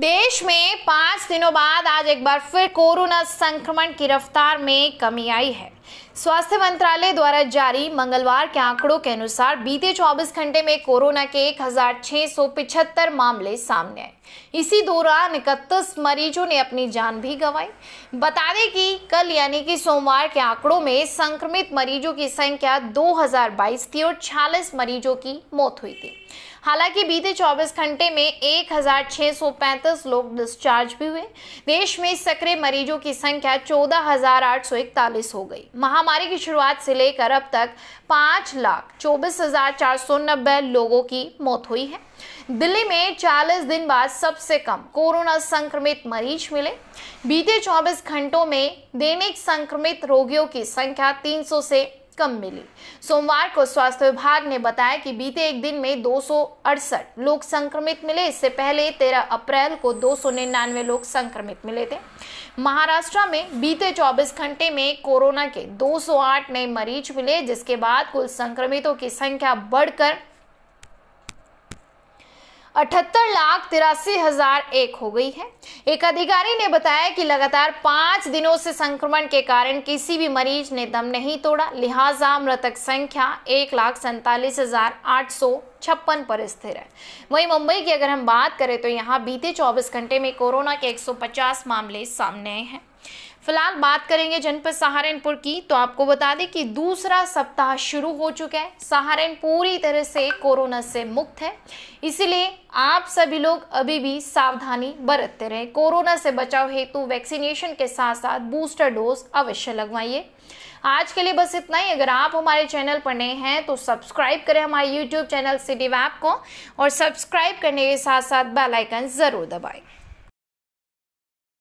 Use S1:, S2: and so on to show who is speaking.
S1: देश में पांच दिनों बाद आज एक बार फिर कोरोना संक्रमण की रफ्तार में कमी आई है स्वास्थ्य मंत्रालय द्वारा जारी मंगलवार के आंकड़ों के अनुसार बीते 24 घंटे में कोरोना के एक मामले सामने आए इसी दौरान इकतीस मरीजों ने अपनी जान भी गंवाई बता दें कि कल यानी कि सोमवार के आंकड़ों में संक्रमित मरीजों की संख्या 2022 थी और छियालीस मरीजों की मौत हुई थी हालांकि बीते 24 घंटे में 1635 लोग डिस्चार्ज भी हुए देश में सक्रिय मरीजों की संख्या चौदह हो गई महा महामारी की शुरुआत से लेकर अब तक पाँच लाख चौबीस हजार चार सौ नब्बे लोगों की मौत हुई है दिल्ली में 40 दिन बाद सबसे कम कोरोना संक्रमित मरीज मिले बीते 24 घंटों में दैनिक संक्रमित रोगियों की संख्या 300 से कम मिली सोमवार को स्वास्थ्य विभाग ने बताया कि बीते एक दिन में दो लोग संक्रमित मिले इससे पहले 13 अप्रैल को दो लोग संक्रमित मिले थे महाराष्ट्र में बीते 24 घंटे में कोरोना के 208 नए मरीज मिले जिसके बाद कुल संक्रमितों की संख्या बढ़कर अठहत्तर लाख तिरासी हजार एक हो गई है एक अधिकारी ने बताया कि लगातार पांच दिनों से संक्रमण के कारण किसी भी मरीज ने दम नहीं तोड़ा लिहाजा मृतक संख्या एक लाख सैंतालीस हजार आठ सौ छप्पन पर स्थिर है वहीं मुंबई की अगर हम बात करें तो यहाँ बीते 24 घंटे में कोरोना के 150 मामले सामने आए हैं फिलहाल बात करेंगे जनपद सहारनपुर की तो आपको बता दें कि दूसरा सप्ताह शुरू हो चुका है सहारन पूरी तरह से कोरोना से मुक्त है इसीलिए आप सभी लोग अभी भी सावधानी बरतते रहें कोरोना से बचाव हेतु वैक्सीनेशन के साथ साथ बूस्टर डोज अवश्य लगवाइए आज के लिए बस इतना ही अगर आप हमारे चैनल पर नए हैं तो सब्सक्राइब करें हमारे यूट्यूब चैनल सिटी वैप को और सब्सक्राइब करने के साथ साथ बेल आइकन ज़रूर दबाएं